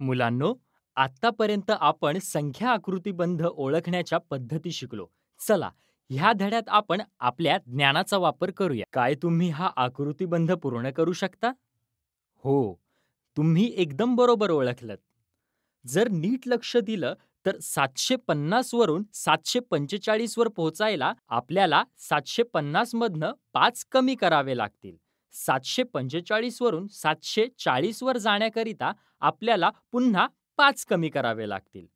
मुलांनो, आत्तापर्यंत आपण संख्या आकृतीबंध ओळखण्याच्या पद्धती शिकलो. चला, ह्या धड्यात आपण आपल्या ज्ञानाचा वापर करूया. काय तुम्ही हा आकृतीबंध पूर्ण करू शकता? हो, तुम्ही एकदम बरोबर ओळखलत. जर नीट लक्ष दिलं तर सातशे पन्नास वरून सातशे पंचेचाळीस वर पोहोचायला आपल्याला सातशे पन्नास मधनं पाच कमी करावे लागतील. सातशे पंचेचाळीसवरून सातशे चाळीसवर जाण्याकरिता आपल्याला पुन्हा पाच कमी करावे लागतील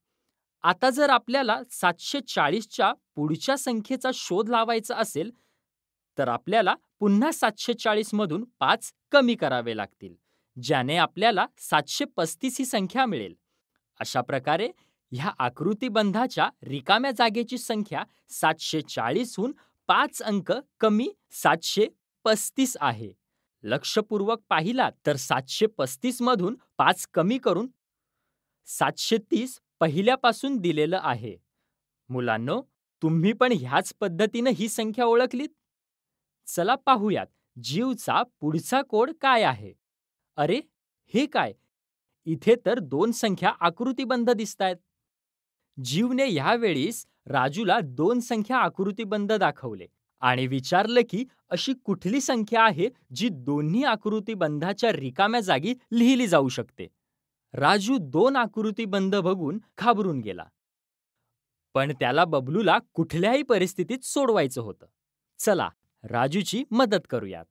आता जर आपल्याला सातशे चाळीसच्या पुढच्या संख्येचा शोध लावायचा असेल तर आपल्याला पुन्हा सातशे चाळीसमधून पाच कमी करावे लागतील ज्याने आपल्याला सातशे पस्तीस ही संख्या मिळेल अशा प्रकारे ह्या आकृतीबंधाच्या रिकाम्या जागेची संख्या सातशे चाळीसहून पाच अंक कमी सातशे पस्तीस आहे लक्षपूर्वक पाहिला तर सातशे पस्तीस मधून पाच कमी करून सातशे तीस पहिल्यापासून दिलेलं आहे मुलांनो तुम्ही पण ह्याच पद्धतीनं ही संख्या ओळखलीत चला पाहूयात जीवचा पुढचा कोड काय आहे अरे हे काय इथे तर दोन संख्या आकृतीबंध दिसतायत जीवने ह्यावेळीस राजूला दोन संख्या आकृतीबंध दाखवले आणि विचारलं की अशी कुठली संख्या आहे जी दोन्ही आकृती बंधाच्या रिकाम्या जागी लिहिली जाऊ शकते राजू दोन आकृतीबंध बघून घाबरून गेला पण त्याला बबलूला कुठल्याही परिस्थितीत सोडवायचं होतं चला राजूची मदत करूयात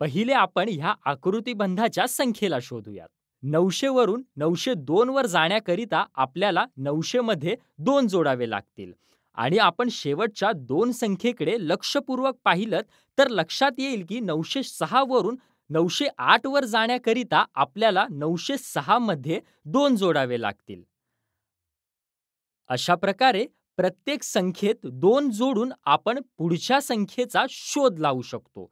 पहिले आपण ह्या आकृतीबंधाच्या संख्येला शोधूयात नऊशे वरून नऊशे दोन वर जाण्याकरिता आपल्याला नऊशे मध्ये दोन जोडावे लागतील आणि आपण शेवटच्या दोन संख्येकडे लक्षपूर्वक पाहिलं तर लक्षात येईल की नऊशे सहा वरून नऊशे आठ वर जाण्याकरिता आपल्याला नऊशे सहा मध्ये दोन जोडावे लागतील अशा प्रकारे प्रत्येक संख्येत दोन जोडून आपण पुढच्या संख्येचा शोध लावू शकतो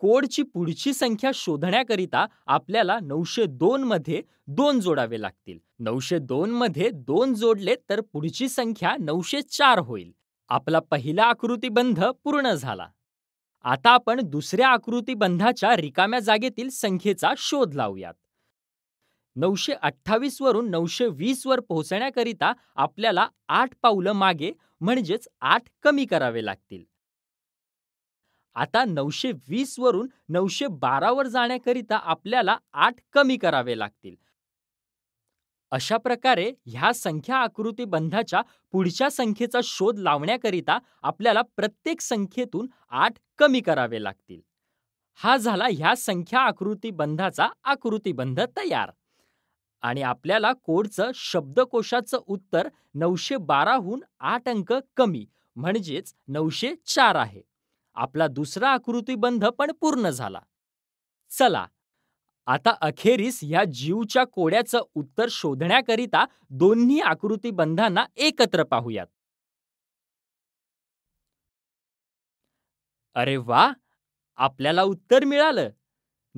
कोडची पुढची संख्या शोधण्याकरिता आपल्याला नऊशे दोन मध्ये दोन जोडावे लागतील नऊशे दोन मध्ये दोन जोडले तर पुढची संख्या नऊशे चार होईल आपला पहिला आकृतीबंध पूर्ण झाला आता आपण दुसऱ्या आकृतीबंधाच्या रिकाम्या जागेतील संख्येचा शोध लावूयात नऊशे अठ्ठावीस वरून नऊशे वीस वर पोहोचण्याकरिता आपल्याला आठ पावलं मागे म्हणजेच आठ कमी करावे लागतील आता नऊशे वीस वरून नऊशे बारावर जाण्याकरिता आपल्याला आठ कमी करावे लागतील अशा प्रकारे ह्या संख्या आकृती बंधाच्या पुढच्या संख्येचा शोध लावण्याकरिता आपल्याला प्रत्येक संख्येतून आठ कमी करावे लागतील हा झाला ह्या संख्या आकृती बंधाचा आकृतीबंध तयार आणि आपल्याला कोडचं शब्दकोशाचं उत्तर नऊशे बाराहून आठ अंक कमी म्हणजेच नऊशे चार आहे आपला दुसरा आकृतीबंध पण पूर्ण झाला चला आता अखेरीस या जीवच्या कोड्याचं उत्तर शोधण्याकरिता दोन्ही आकृतीबंधांना एकत्र पाहूयात अरे वा आपल्याला उत्तर मिळालं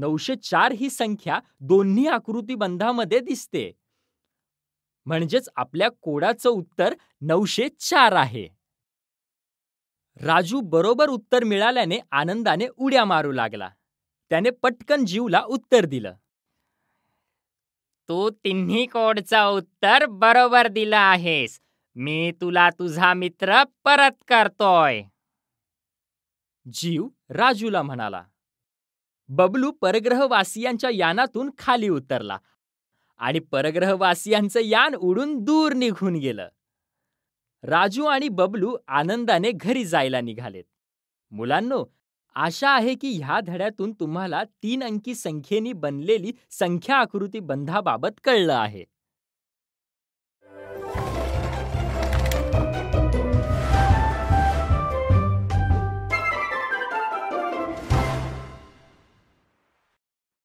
नऊशे चार ही संख्या दोन्ही आकृतीबंधामध्ये दिसते म्हणजेच आपल्या कोडाचं उत्तर नऊशे चार आहे राजू बरोबर उत्तर मिळाल्याने आनंदाने उड्या मारू लागला त्याने पटकन जीवला उत्तर दिलं तू तिन्ही कोडचा उत्तर बरोबर दिला आहेस मी तुला तुझा मित्र परत करतोय जीव राजूला म्हणाला बबलू परग्रहवासियांच्या यानातून खाली उतरला आणि परग्रहवासियांचं यान उडून दूर निघून गेलं राजू आणि बबलू आनंदाने घरी जायला निघालेत मुलांनो आशा आहे की ह्या धड्यातून तुम्हाला तीन अंकी संख्येनी बनलेली संख्या आकृती बंधाबाबत कळलं आहे